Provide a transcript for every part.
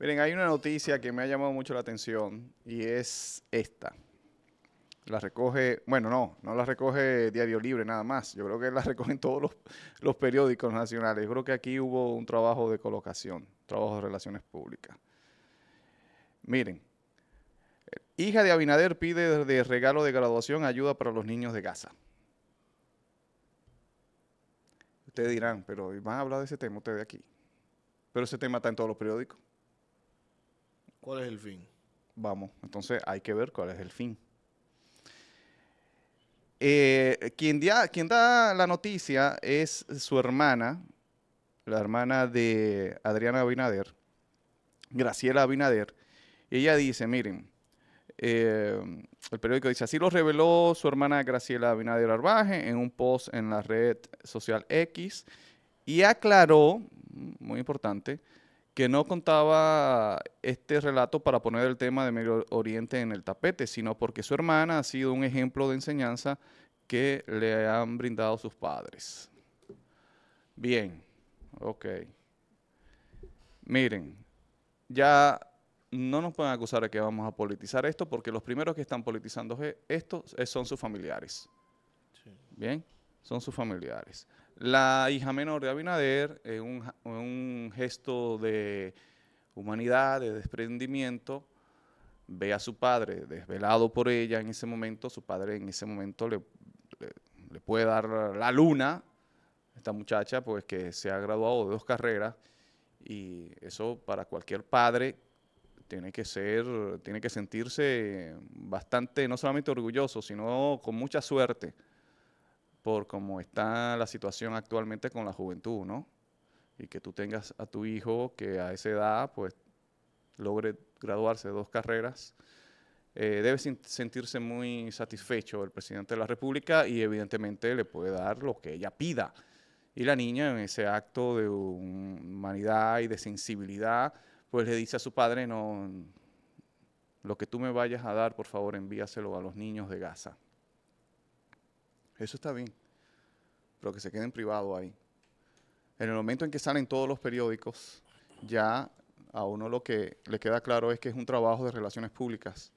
Miren, hay una noticia que me ha llamado mucho la atención y es esta. La recoge, bueno, no, no la recoge Diario Libre nada más. Yo creo que la recogen todos los, periódicos nacionales. Yo creo que aquí hubo un trabajo de colocación, trabajo de relaciones públicas. Miren, hija de Abinader pide de regalo de graduación ayuda para los niños de Gaza. Ustedes dirán, pero van a hablar de ese tema ustedes aquí. Pero ese tema está en todos los periódicos. ¿Cuál es el fin? Vamos, entonces hay que ver cuál es el fin. Eh, quien, da, la noticia es su hermana, la hermana de Adriana Abinader, Graciela Abinader. ella dice, miren, eh, el periódico dice, así lo reveló su hermana Graciela Abinader Arbaje en un post en la red social X y aclaró, muy importante, que no contaba este relato para poner el tema de Medio Oriente en el tapete, sino porque su hermana ha sido un ejemplo de enseñanza que le han brindado sus padres. Bien, ok. Miren, ya no nos pueden acusar de que vamos a politizar esto, porque los primeros que están politizando esto son sus familiares. Bien, son sus familiares. La hija menor de Abinader, en eh, un, gesto de humanidad, de desprendimiento, ve a su padre desvelado por ella en ese momento. Su padre en ese momento le, puede dar la luna a esta muchacha, pues que se ha graduado de dos carreras. Y eso para cualquier padre tiene que ser, tiene que sentirse bastante, no solamente orgulloso, sino con mucha suerte por cómo está la situación actualmente con la juventud, ¿no? Y que tú tengas a tu hijo que a esa edad, pues, logre graduarse de dos carreras, eh, debe sentirse muy satisfecho el presidente de la República y evidentemente le puede dar lo que ella pida. Y la niña en ese acto de humanidad y de sensibilidad, pues le dice a su padre, no, lo que tú me vayas a dar, por favor, envíaselo a los niños de Gaza. Eso está bien. Pero que se queden privado ahí. En el momento en que salen todos los periódicos, ya a uno lo que le queda claro es que es un trabajo de relaciones públicas.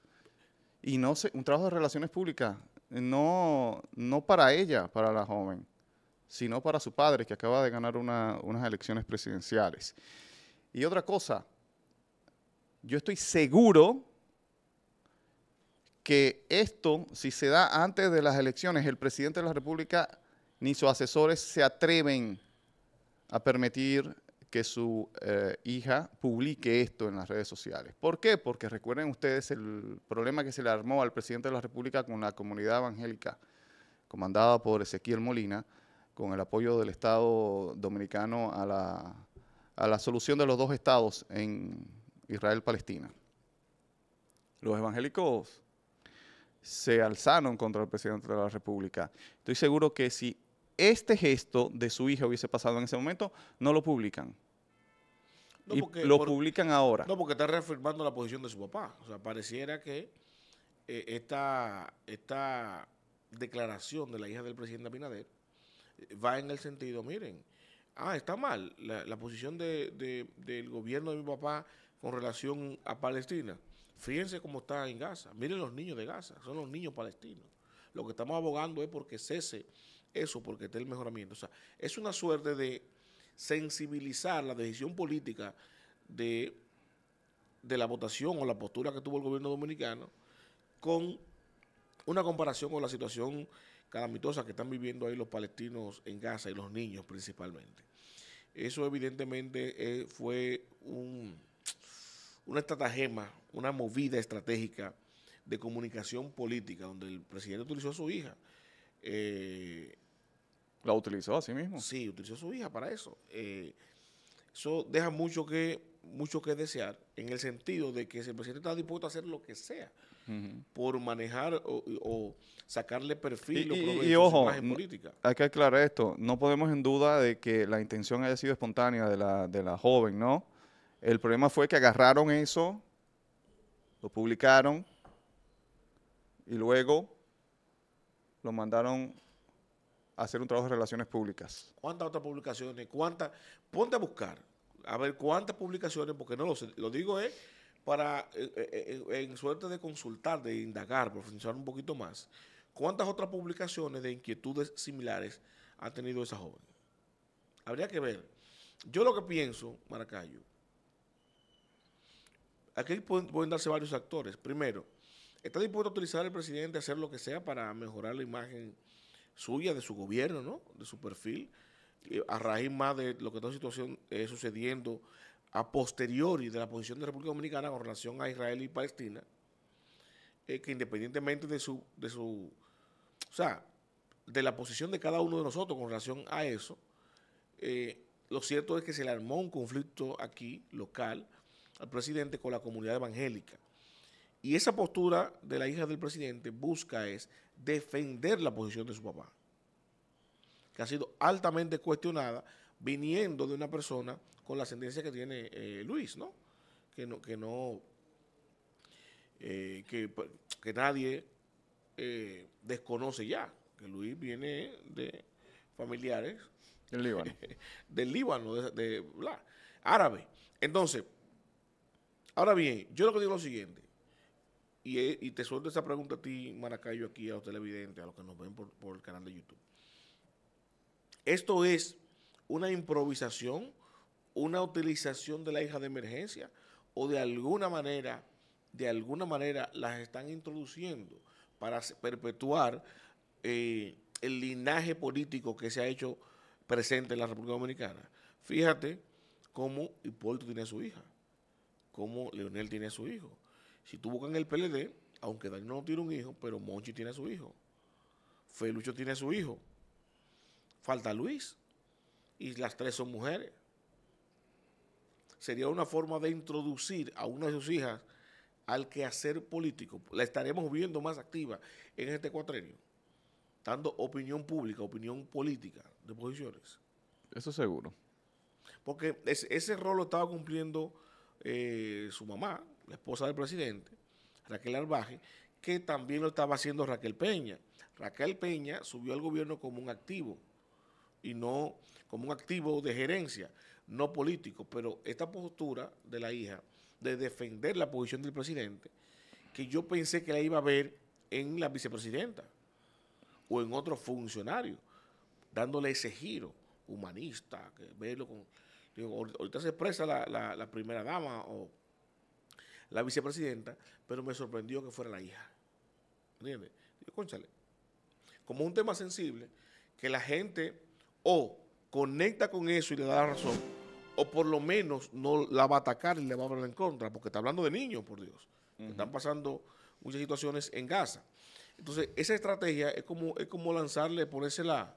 Y no se, un trabajo de relaciones públicas, no, no para ella, para la joven, sino para su padre, que acaba de ganar unas elecciones presidenciales. Y otra cosa, yo estoy seguro que esto, si se da antes de las elecciones, el presidente de la República ni sus asesores se atreven a permitir que su eh, hija publique esto en las redes sociales. ¿Por qué? Porque recuerden ustedes el problema que se le armó al presidente de la República con la comunidad evangélica, comandada por Ezequiel Molina, con el apoyo del Estado dominicano a la solución de los dos estados en Israel-Palestina. Los evangélicos se alzaron contra el presidente de la República. Estoy seguro que si este gesto de su hija hubiese pasado en ese momento, no lo publican. y lo publican ahora. No, porque está reafirmando la posición de su papá. O sea, pareciera que eh, esta, declaración de la hija del presidente Abinader eh, va en el sentido, miren, ah, está mal la, posición del gobierno de mi papá con relación a Palestina. Fíjense cómo está en Gaza. Miren los niños de Gaza, son los niños palestinos. Lo que estamos abogando es porque cese eso, porque esté el mejoramiento. O sea, es una suerte de sensibilizar la decisión política de, de la votación o la postura que tuvo el gobierno dominicano con una comparación con la situación calamitosa que están viviendo ahí los palestinos en Gaza y los niños principalmente. Eso evidentemente eh, fue un una estratagema, una movida estratégica de comunicación política, donde el presidente utilizó a su hija. Eh, ¿La utilizó a sí mismo? Sí, utilizó a su hija para eso. Eh, eso deja mucho que, mucho que desear, en el sentido de que si el presidente está dispuesto a hacer lo que sea por manejar o, sacarle perfil y, o y, ojo, política. Hay que aclarar esto, no podemos en duda de que la intención haya sido espontánea de la, de la joven, ¿no? El problema fue que agarraron eso, lo publicaron y luego lo mandaron a hacer un trabajo de relaciones públicas. ¿Cuántas otras publicaciones? ¿Cuántas? Ponte a buscar, a ver cuántas publicaciones, porque no lo Lo digo es eh, para, eh, eh, en, suerte de consultar, de indagar, profundizar un poquito más. ¿Cuántas otras publicaciones de inquietudes similares ha tenido esa joven? Habría que ver. Yo lo que pienso, Maracayo, aquí pueden, darse varios actores. Primero, ¿está dispuesto a utilizar el presidente a hacer lo que sea para mejorar la imagen suya, de su gobierno, ¿no? de su perfil? Eh, a raíz más de lo que está situación eh, sucediendo a posteriori de la posición de República Dominicana con relación a Israel y Palestina, eh, que independientemente de su, de su, o sea, de la posición de cada uno de nosotros con relación a eso, lo cierto es que se le armó un conflicto aquí local al presidente con la comunidad evangélica. Y esa postura de la hija del presidente busca es defender la posición de su papá, que ha sido altamente cuestionada viniendo de una persona con la ascendencia que tiene eh, Luis, ¿no? Que no, que no, eh, pues, que, nadie eh, desconoce ya, que Luis viene de familiares del Líbano, del de, de árabe. Entonces, Ahora bien, yo lo que digo es lo siguiente, y, te suelto esa pregunta a ti, Maracayo, aquí, a los televidentes, a los que nos ven por, el canal de YouTube. Esto es una improvisación, una utilización de la hija de emergencia, o de alguna manera, de alguna manera las están introduciendo para perpetuar eh, el linaje político que se ha hecho presente en la República Dominicana. Fíjate cómo Hipólito tiene a su hija cómo Leonel tiene a su hijo. Si tú buscas en el PLD, aunque Daniel no tiene un hijo, pero Monchi tiene a su hijo. Felucho tiene a su hijo. Falta Luis. Y las tres son mujeres. Sería una forma de introducir a una de sus hijas al quehacer político. La estaremos viendo más activa en este cuatrenio, dando opinión pública, opinión política de posiciones. Eso seguro. Porque ese rol lo estaba cumpliendo eh, su mamá, la esposa del presidente, Raquel Arbaje, que también lo estaba haciendo Raquel Peña. Raquel Peña subió al gobierno como un activo y no como un activo de gerencia, no político, pero esta postura de la hija de defender la posición del presidente, que yo pensé que la iba a ver en la vicepresidenta o en otro funcionario, dándole ese giro humanista, que verlo con ahorita se expresa la, primera dama o la vicepresidenta, pero me sorprendió que fuera la hija. ¿Entiendes? Digo, conchale. Como un tema sensible, que la gente o conecta con eso y le da la razón, o por lo menos no la va a atacar y le va a hablar en contra, porque está hablando de niños, por Dios. Están pasando muchas situaciones en Gaza. Entonces, esa estrategia es como, es como lanzarle, ponerse la,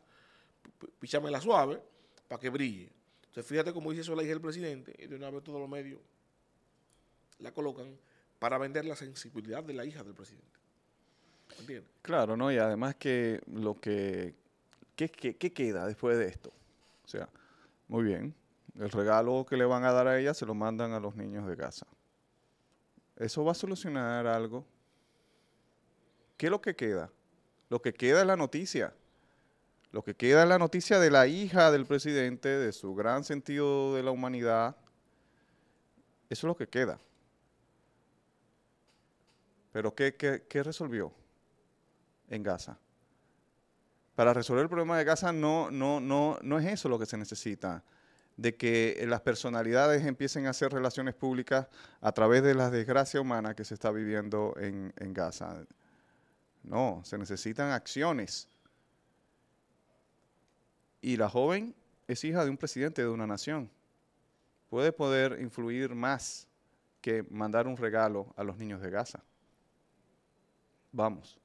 pichame la suave para que brille. Entonces, fíjate cómo dice eso la hija del presidente, y de una vez todos los medios la colocan para vender la sensibilidad de la hija del presidente. ¿Entiendes? Claro, ¿no? Y además que lo que... ¿Qué, queda después de esto? O sea, muy bien, el regalo que le van a dar a ella se lo mandan a los niños de casa. ¿Eso va a solucionar algo? ¿Qué es lo que queda? Lo que queda es la noticia. Lo que queda es la noticia de la hija del presidente, de su gran sentido de la humanidad. Eso es lo que queda. Pero ¿qué, resolvió en Gaza? Para resolver el problema de Gaza no, es eso lo que se necesita de que las personalidades empiecen a hacer relaciones públicas a través de la desgracia humana que se está viviendo en Gaza. No, se necesitan acciones y la joven es hija de un presidente de una nación. Puede poder influir más que mandar un regalo a los niños de Gaza. Vamos.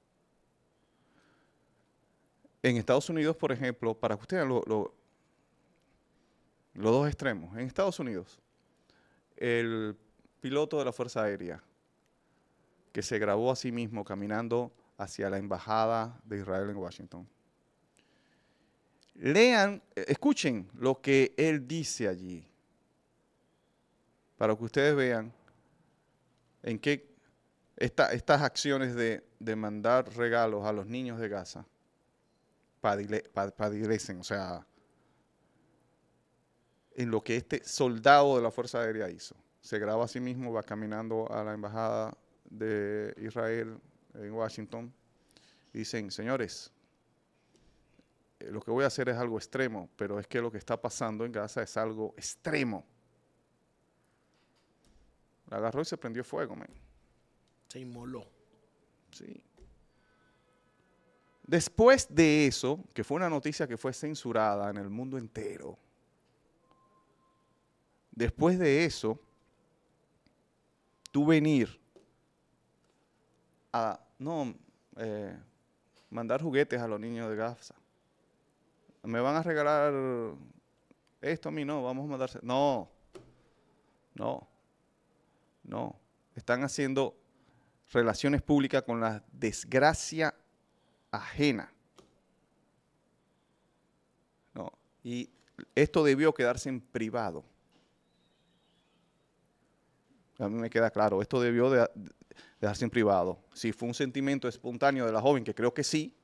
En Estados Unidos, por ejemplo, para que ustedes lo, los dos extremos, en Estados Unidos, el piloto de la Fuerza Aérea, que se grabó a sí mismo caminando hacia la embajada de Israel en Washington, Lean, eh, escuchen lo que él dice allí, para que ustedes vean en qué estas acciones de, mandar regalos a los niños de Gaza para o sea, en lo que este soldado de la Fuerza Aérea hizo. Se graba a sí mismo, va caminando a la embajada de Israel en Washington. Dicen, señores, lo que voy a hacer es algo extremo, pero es que lo que está pasando en Gaza es algo extremo. La agarró y se prendió fuego, man. Se inmoló. Sí. Después de eso, que fue una noticia que fue censurada en el mundo entero, después de eso, tú venir a, no, eh, mandar juguetes a los niños de Gaza me van a regalar esto a mí, no, vamos a mandarse. No, no, no. Están haciendo relaciones públicas con la desgracia ajena. No, y esto debió quedarse en privado. A mí me queda claro, esto debió de, en privado. Si fue un sentimiento espontáneo de la joven, que creo que sí,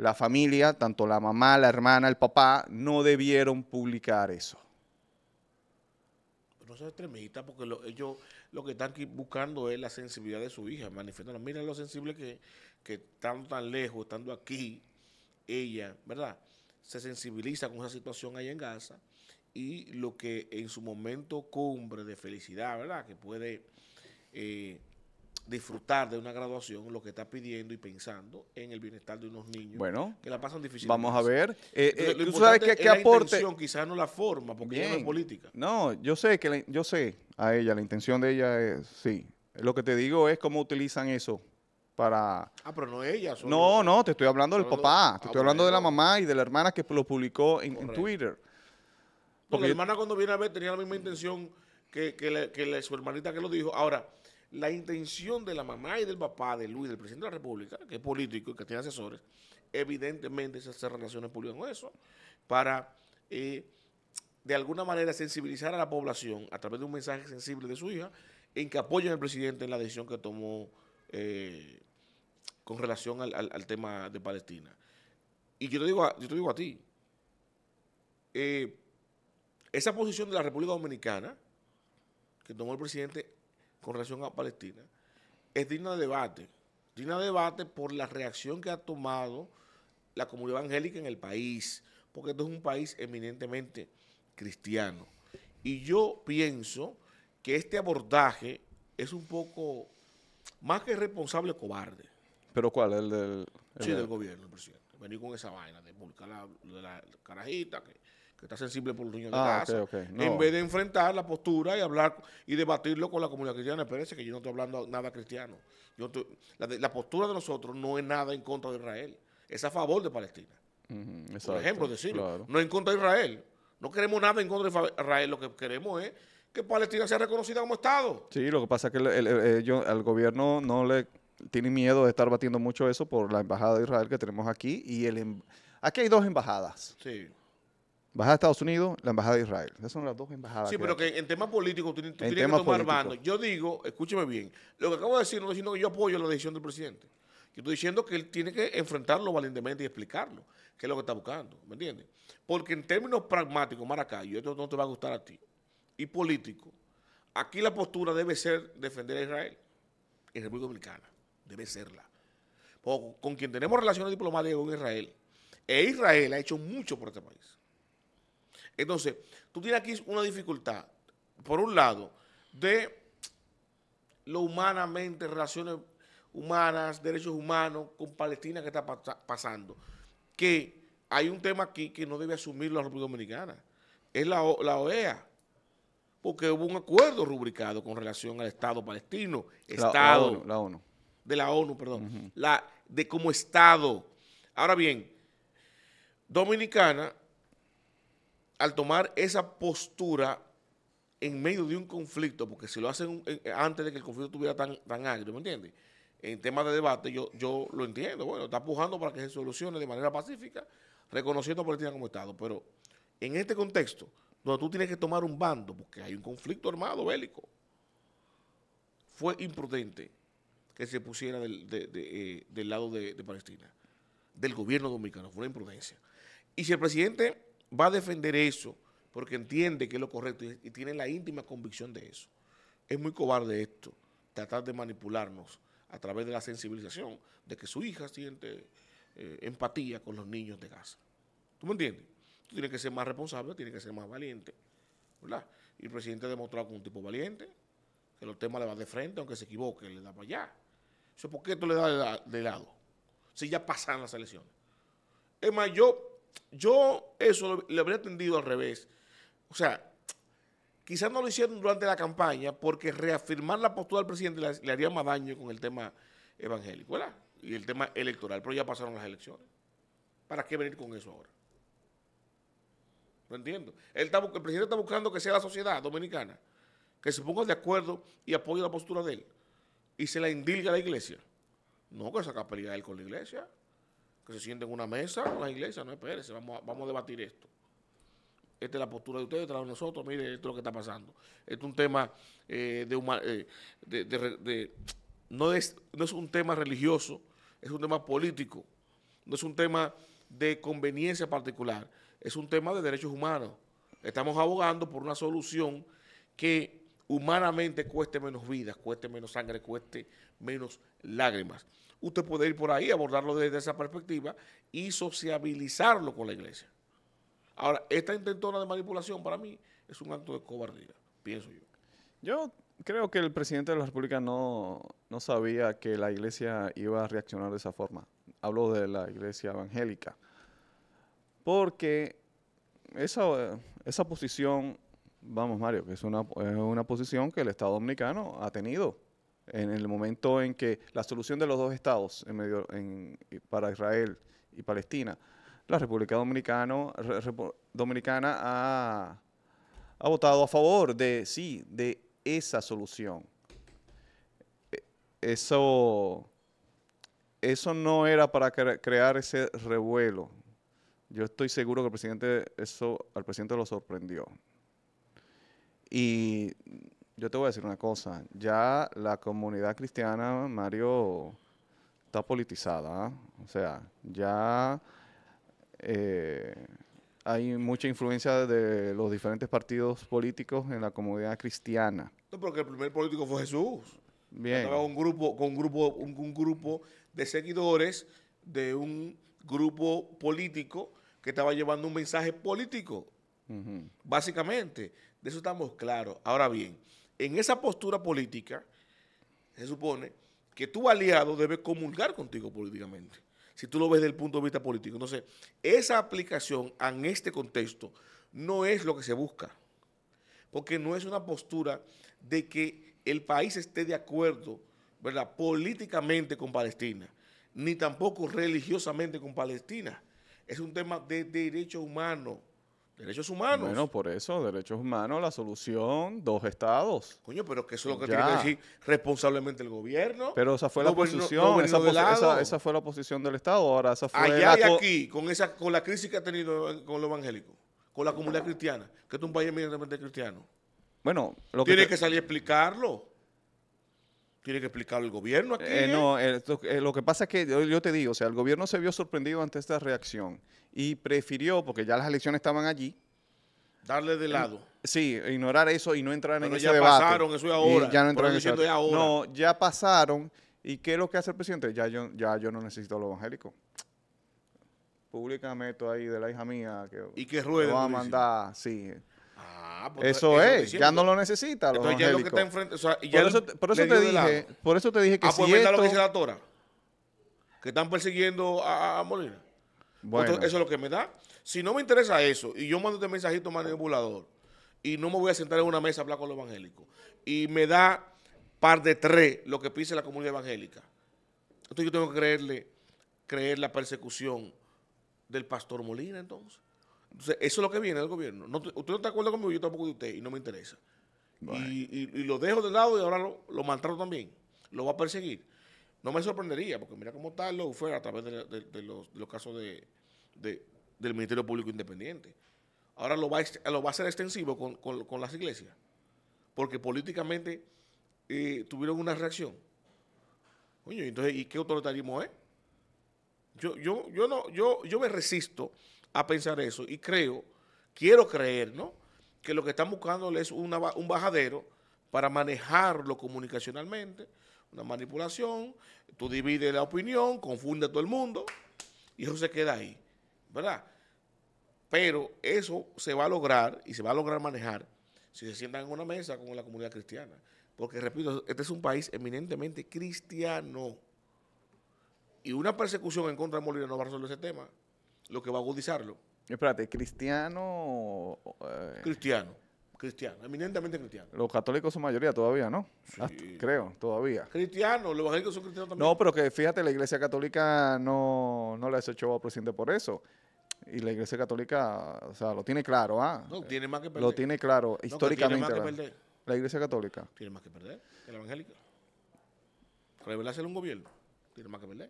la familia, tanto la mamá, la hermana, el papá, no debieron publicar eso. No seas extremista, porque ellos lo que están buscando es la sensibilidad de su hija, manifestando, miren lo sensible que, que estando tan lejos, estando aquí, ella, ¿verdad? Se sensibiliza con esa situación allá en Gaza y lo que en su momento cumbre de felicidad, ¿verdad? Que puede eh, disfrutar de una graduación, lo que está pidiendo y pensando en el bienestar de unos niños que la pasan difícil. Vamos a ver. Eh, eh, tú sabes que, es aporte. quizás no la forma, porque ella no es política. No, yo sé que yo sé a ella, la intención de ella es sí. Lo que te digo es cómo utilizan eso para. Ah, pero no ella. no, no, te estoy hablando del papá, te ah, estoy hablando de la mamá y de la hermana que lo publicó en, Twitter. Porque la hermana cuando viene a ver tenía la misma intención que su hermanita que lo dijo. Ahora la intención de la mamá y del papá de Luis, del presidente de la República, que es político y que tiene asesores, evidentemente es hacer relaciones públicas con eso, para eh, de alguna manera sensibilizar a la población a través de un mensaje sensible de su hija en que apoyen al presidente en la decisión que tomó eh, con relación al, tema de Palestina. Y yo te digo a, digo a ti, eh, esa posición de la República Dominicana que tomó el presidente con relación a Palestina es digna de debate. Digna de debate por la reacción que ha tomado la comunidad evangélica en el país, porque esto es un país eminentemente cristiano. Y yo pienso que este abordaje es un poco más que responsable, cobarde. ¿Pero cuál? ¿El del...? El del gobierno, el presidente. Venir con esa vaina de publicar la, la carajita, que que está sensible por los niños de ah, casa, en vez de enfrentar la postura y hablar y debatirlo con la comunidad cristiana. Espérense que yo no estoy hablando nada cristiano. Yo la, postura de nosotros no es nada en contra de Israel, es a favor de Palestina. por ejemplo, decirlo, claro. no en contra de Israel. No queremos nada en contra de Israel, lo que queremos es que Palestina sea reconocida como Estado. Sí, lo que pasa es que el, al gobierno no le tiene miedo de estar batiendo mucho eso por la embajada de Israel que tenemos aquí y el... Em, aquí hay dos embajadas. Sí. Embajada de Estados Unidos, la Embajada de Israel. Esas son las dos embajadas. Sí, pero que en temas políticos tú, tienes que tomar político. Yo digo, escúcheme bien, lo que acabo de decir no estoy diciendo que yo apoyo la decisión del presidente. Yo estoy diciendo que él tiene que enfrentarlo valientemente y explicarlo, que es lo que está buscando, ¿me entiendes? Porque en términos pragmáticos, Maracayo, esto no te va a gustar a ti, y político, aquí la postura debe ser defender a Israel en República Dominicana, debe serla. Porque con quien tenemos relaciones diplomáticas con Israel, e Israel ha hecho mucho por este país entonces, tú tienes aquí una dificultad, por un lado, de lo humanamente, relaciones humanas, derechos humanos con Palestina que está pasando, que hay un tema aquí que no debe asumir la República Dominicana, es la, OEA, e porque hubo un acuerdo rubricado con relación al Estado palestino, Estado... La ONU, la De la ONU, perdón. la, de como Estado. Ahora bien, Dominicana al tomar esa postura en medio de un conflicto, porque si lo hacen eh, antes de que el conflicto estuviera tan, tan agrio, ¿me entiendes? En temas de debate, yo, yo lo entiendo. Bueno, está pujando para que se solucione de manera pacífica, reconociendo a Palestina como Estado. Pero en este contexto, donde tú tienes que tomar un bando, porque hay un conflicto armado bélico, fue imprudente que se pusiera del, eh, lado de, de Palestina, del gobierno dominicano. Fue una imprudencia. Y si el presidente va a defender eso porque entiende que es lo correcto y, tiene la íntima convicción de eso. Es muy cobarde esto, tratar de manipularnos a través de la sensibilización de que su hija siente eh, empatía con los niños de casa. ¿Tú me entiendes? Tú tienes que ser más responsable, tienes que ser más valiente. ¿verdad? Y el presidente ha demostrado que un tipo valiente, que los temas le va de frente, aunque se equivoque, le da para allá. ¿Por qué tú le da de lado? Si ya pasan las elecciones. Es más, yo yo eso lo, habría entendido al revés. O sea, quizás no lo hicieron durante la campaña porque reafirmar la postura del presidente le, haría más daño con el tema evangélico, Y el tema electoral, pero ya pasaron las elecciones. ¿Para qué venir con eso ahora? No entiendo. el presidente está buscando que sea la sociedad dominicana que se ponga de acuerdo y apoye la postura de él y se la indilga a la iglesia. No, que esa pelea él con la iglesia que se sienten en una mesa la la iglesia, no espérese, vamos a, debatir esto. Esta es la postura de ustedes, de nosotros, mire, esto lo que está pasando. Esto es un tema eh, eh, de, no, es, no es un tema religioso, es un tema político, no es un tema de conveniencia particular, es un tema de derechos humanos. Estamos abogando por una solución que humanamente cueste menos vidas, cueste menos sangre, cueste menos lágrimas usted puede ir por ahí, abordarlo desde esa perspectiva y sociabilizarlo con la iglesia. Ahora, esta intentona de manipulación para mí es un acto de cobardía, pienso yo. Yo creo que el presidente de la República no, sabía que la iglesia iba a reaccionar de esa forma. Hablo de la iglesia evangélica. Porque esa, posición, vamos Mario, que es una, es una posición que el Estado Dominicano ha tenido en el momento en que la solución de los dos estados para Israel y Palestina, la República Dominicana, Dominicana ha, votado a favor de, sí, de esa solución. E, eso, eso no era para crear ese revuelo. Yo estoy seguro que presidente, eso al presidente lo sorprendió. Y yo te voy a decir una cosa. Ya la comunidad cristiana, Mario, está politizada. ¿ah? O sea, ya eh, hay mucha influencia de los diferentes partidos políticos en la comunidad cristiana. No, porque el primer político fue Jesús. Bien. un grupo, con un grupo, un, grupo de seguidores de un grupo político que estaba llevando un mensaje político. Básicamente, de eso estamos claros. Ahora bien, en esa postura política, se supone que tu aliado debe comulgar contigo políticamente, si tú lo ves desde el punto de vista político. Entonces, esa aplicación en este contexto no es lo que se busca, porque no es una postura de que el país esté de acuerdo, ¿verdad?, políticamente con Palestina, ni tampoco religiosamente con Palestina. Es un tema de derechos humanos, Derechos humanos. Bueno, por eso, derechos humanos, la solución, dos estados. Coño, pero que eso es lo que tiene que decir responsablemente el gobierno. Pero esa fue la posición, esa, fue la posición del Estado. Ahora, Allá y aquí, con, esa, con la crisis que ha tenido con lo evangélico, con la comunidad cristiana, que es un país eminentemente cristiano. Bueno, lo que... Tiene que salir a explicarlo tiene que explicarlo el gobierno aquí. Eh, no, eh, eh, lo que pasa es que yo, te digo, o sea, el gobierno se vio sorprendido ante esta reacción y prefirió, porque ya las elecciones estaban allí. Darle de lado. sí, ignorar eso y no entrar en ese debate. ya pasaron, eso es ahora. ya no ya pasaron. ¿Y qué es lo que hace el presidente? Ya yo, ya yo no necesito lo evangélico. Pública Públicamente ahí de la hija mía. Que y que ruede. Lo va a mandar, sí. Ah, pues, eso, es, ya no lo necesita. por, eso, te dije, por eso que ah, pues lo que dice la Tora. Que están persiguiendo a, Molina. Bueno. eso es lo que me da. Si no me interesa eso, y yo mando este mensajito manipulador, y no me voy a sentar en una mesa a hablar con los evangélicos, y me da par de tres lo que pise la comunidad evangélica. Entonces yo tengo que creerle, creer la persecución del pastor Molina entonces eso es lo que viene del gobierno. No, usted no está de acuerdo conmigo, yo tampoco de usted, y no me interesa. Y, lo dejo de lado y ahora lo, maltrato también. Lo va a perseguir. No me sorprendería, porque mira cómo tal lo fuera a través de, los, casos de, del Ministerio Público Independiente. Ahora lo va a, lo va a hacer extensivo con, las iglesias, porque políticamente eh, tuvieron una reacción. entonces, ¿y qué autoritarismo es? Yo, yo, yo, no, yo, yo me resisto a pensar eso y creo, quiero creer, ¿no? Que lo que están buscando es un bajadero para manejarlo comunicacionalmente, una manipulación, tú divides la opinión, confunde a todo el mundo y eso se queda ahí, ¿verdad? Pero eso se va a lograr y se va a lograr manejar si se sientan en una mesa con la comunidad cristiana. Porque, repito, este es un país eminentemente cristiano. Y una persecución en contra de Molina no va a resolver ese tema lo que va a agudizarlo. Espérate, cristiano. Eh, cristiano, cristiano, eminentemente cristiano. Los católicos son mayoría todavía, ¿no? creo, todavía. Cristiano, los evangélicos son cristianos también. No, pero que fíjate, la iglesia católica no, no le ha hecho presidente por eso. Y la iglesia católica, o sea, lo tiene claro, ¿ah? No, tiene más que perder. Lo tiene claro, históricamente. Tiene más que perder. La, iglesia católica. Tiene más que perder El evangélico. Revelárselo a un gobierno.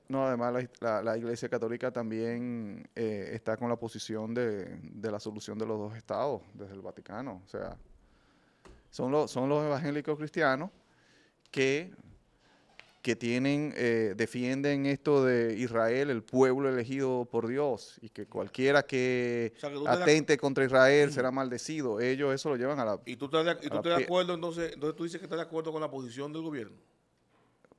No, además la, Iglesia Católica también eh, está con la posición de, la solución de los dos estados desde el Vaticano. O sea, son, los, son los evangélicos cristianos que, que tienen, eh, defienden esto de Israel, el pueblo elegido por Dios, y que cualquiera que, atente contra Israel mm. será maldecido. Ellos eso lo llevan a la... ¿Y tú estás de, acuerdo, entonces, entonces tú dices que estás de acuerdo con la posición del gobierno?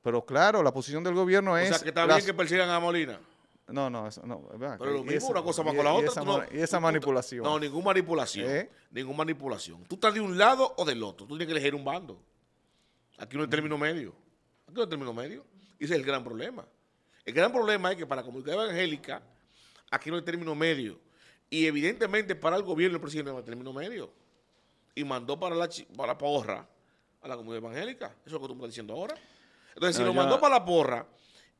Pero claro, la posición del gobierno es... O sea, que está bien que persigan a Molina. No, no, eso no. Pero lo mismo, una cosa más con la otra. Y esa, manipulación. No, ninguna manipulación. ¿Eh? Ninguna manipulación. Tú estás de un lado o del otro. Tú tienes que elegir un bando. Aquí no hay mm. término medio. Aquí no hay término medio. Y ese es el gran problema. El gran problema es que para la comunidad evangélica, aquí no hay término medio. Y evidentemente para el gobierno el presidente no hay término medio. Y mandó para la, para la porra a la comunidad evangélica. Eso es lo que tú me estás diciendo ahora. Entonces, si lo mandó para la porra,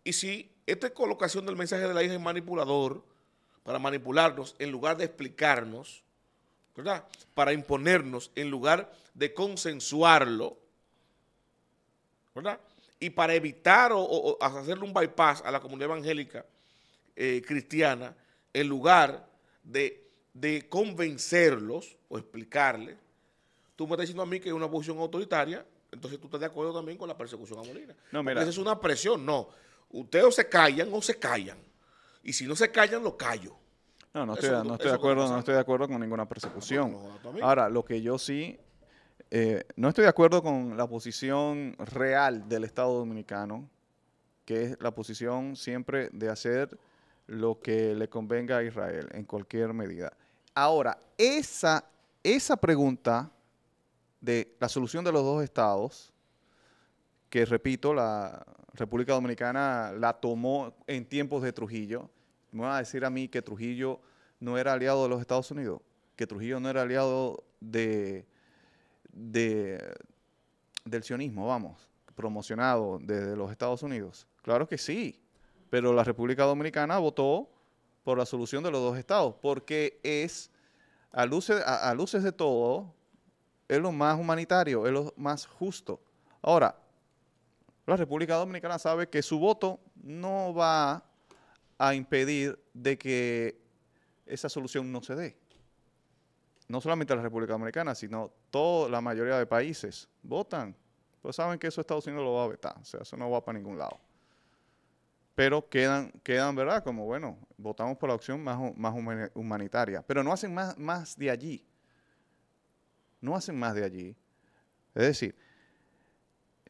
y si esta colocación del mensaje de la hija es manipulador, para manipularnos, en lugar de explicarnos, ¿verdad? Para imponernos, en lugar de consensuarlo, ¿verdad? Y para evitar o, hacerle un bypass a la comunidad evangélica eh, cristiana, en lugar de convencerlos o explicarles, tú me estás diciendo a mí que es una posición autoritaria entonces tú estás de acuerdo también con la persecución a Molina. No, mira. Esa es una presión, no. Ustedes o se callan o se callan. Y si no se callan, lo callo. No, no estoy, no estoy de acuerdo, no estoy de acuerdo con ninguna persecución. Ahora, lo que yo sí, eh, no estoy de acuerdo con la posición real del Estado Dominicano, que es la posición siempre de hacer lo que le convenga a Israel en cualquier medida. Ahora, esa, esa pregunta de la solución de los dos estados, que repito, la República Dominicana la tomó en tiempos de Trujillo. Me van a decir a mí que Trujillo no era aliado de los Estados Unidos, que Trujillo no era aliado de, del sionismo, vamos, promocionado desde los Estados Unidos. Claro que sí, pero la República Dominicana votó por la solución de los dos estados, porque es, a luces, a luces de todo, es lo más humanitario, es lo más justo. Ahora, la República Dominicana sabe que su voto no va a impedir de que esa solución no se dé. No solamente la República Dominicana, sino toda la mayoría de países votan. Pues saben que eso Estados Unidos lo va a vetar, o sea, eso no va para ningún lado. Pero quedan, quedan ¿verdad? Como, bueno, votamos por la opción más, más humanitaria, pero no hacen más, más de allí no hacen más de allí. Es decir,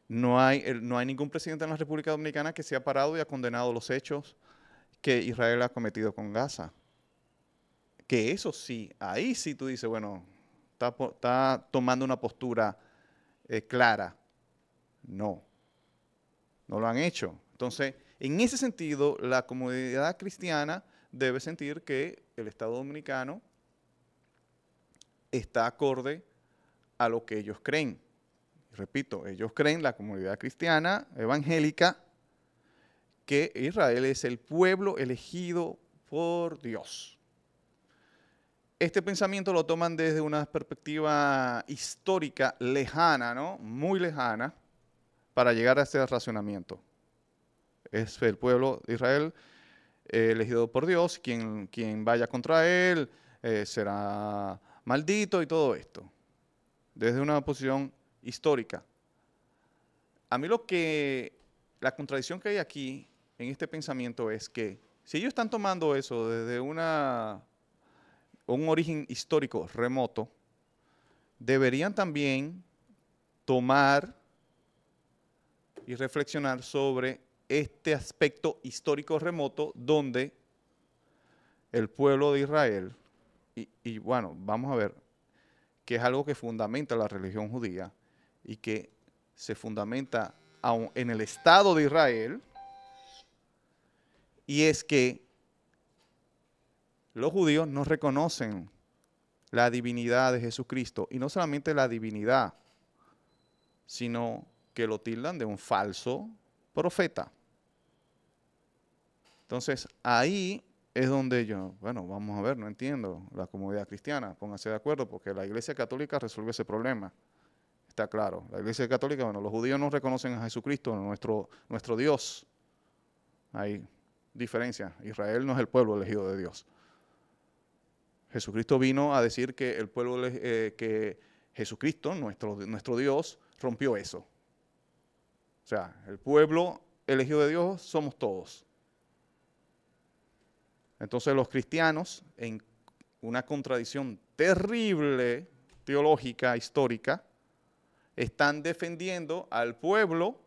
no hay, no hay ningún presidente en la República Dominicana que se ha parado y ha condenado los hechos que Israel ha cometido con Gaza. Que eso sí, ahí sí tú dices, bueno, está, está tomando una postura eh, clara. No, no lo han hecho. Entonces, en ese sentido, la comunidad cristiana debe sentir que el Estado dominicano está acorde a lo que ellos creen. Repito, ellos creen, la comunidad cristiana evangélica, que Israel es el pueblo elegido por Dios. Este pensamiento lo toman desde una perspectiva histórica lejana, ¿no? Muy lejana, para llegar a este racionamiento. Es el pueblo de Israel eh, elegido por Dios, quien, quien vaya contra él eh, será maldito y todo esto desde una posición histórica. A mí lo que, la contradicción que hay aquí en este pensamiento es que si ellos están tomando eso desde una, un origen histórico remoto, deberían también tomar y reflexionar sobre este aspecto histórico remoto donde el pueblo de Israel, y bueno, vamos a ver, que es algo que fundamenta la religión judía y que se fundamenta en el Estado de Israel, y es que los judíos no reconocen la divinidad de Jesucristo, y no solamente la divinidad, sino que lo tildan de un falso profeta. Entonces, ahí es donde yo, bueno, vamos a ver, no entiendo, la comunidad cristiana, pónganse de acuerdo, porque la Iglesia Católica resuelve ese problema. Está claro, la Iglesia Católica, bueno, los judíos no reconocen a Jesucristo, nuestro, nuestro Dios. Hay diferencia, Israel no es el pueblo elegido de Dios. Jesucristo vino a decir que el pueblo, eh, que Jesucristo, nuestro, nuestro Dios, rompió eso. O sea, el pueblo elegido de Dios somos todos. Entonces los cristianos, en una contradicción terrible, teológica, histórica, están defendiendo al pueblo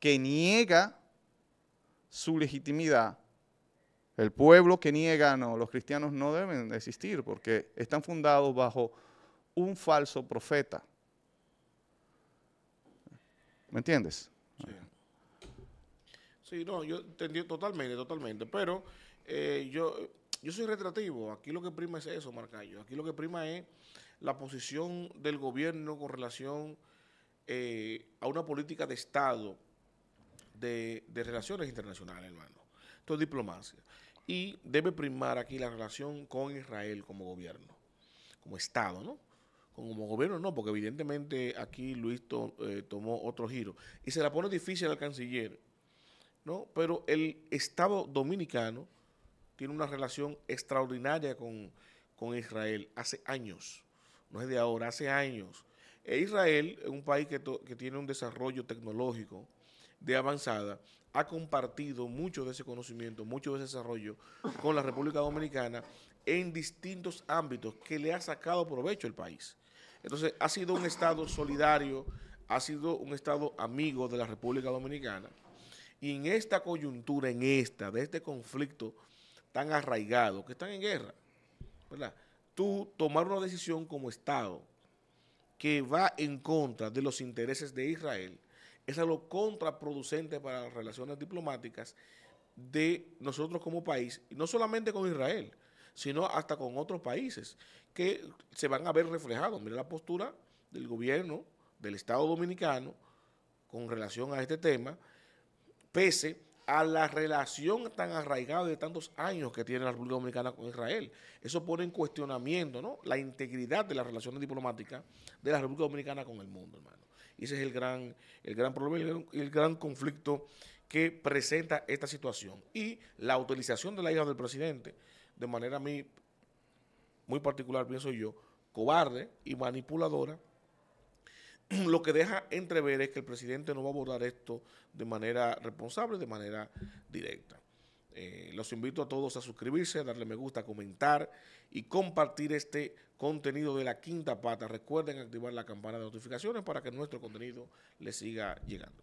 que niega su legitimidad. El pueblo que niega, no, los cristianos no deben existir porque están fundados bajo un falso profeta. ¿Me entiendes? Sí, no, yo entendí totalmente, totalmente, pero eh, yo, yo soy retrativo. Aquí lo que prima es eso, Marcayo. Aquí lo que prima es la posición del gobierno con relación eh, a una política de Estado de, relaciones internacionales, hermano. Esto diplomacia. Y debe primar aquí la relación con Israel como gobierno, como Estado, ¿no? como gobierno no, porque evidentemente aquí Luis eh, tomó otro giro. Y se la pone difícil al canciller, ¿no? Pero el Estado dominicano tiene una relación extraordinaria con, Israel hace años, no es de ahora, hace años. E Israel es un país que, que, tiene un desarrollo tecnológico de avanzada, ha compartido mucho de ese conocimiento, mucho de ese desarrollo con la República Dominicana en distintos ámbitos que le ha sacado provecho el país. Entonces, ha sido un Estado solidario, ha sido un Estado amigo de la República Dominicana. Y en esta coyuntura, en esta, de este conflicto tan arraigados, que están en guerra, ¿verdad? Tú tomar una decisión como Estado que va en contra de los intereses de Israel es algo contraproducente para las relaciones diplomáticas de nosotros como país, y no solamente con Israel, sino hasta con otros países que se van a ver reflejados. Mira la postura del gobierno del Estado Dominicano con relación a este tema, pese a la relación tan arraigada de tantos años que tiene la República Dominicana con Israel. Eso pone en cuestionamiento ¿no? la integridad de las relaciones diplomáticas de la República Dominicana con el mundo, hermano. Y ese es el gran, el gran problema y el, gran conflicto que presenta esta situación. Y la utilización de la hija del presidente, de manera muy particular, pienso yo, cobarde y manipuladora, lo que deja entrever es que el presidente no va a abordar esto de manera responsable, de manera directa. Eh, los invito a todos a suscribirse, a darle me gusta, a comentar y compartir este contenido de la quinta pata. Recuerden activar la campana de notificaciones para que nuestro contenido les siga llegando.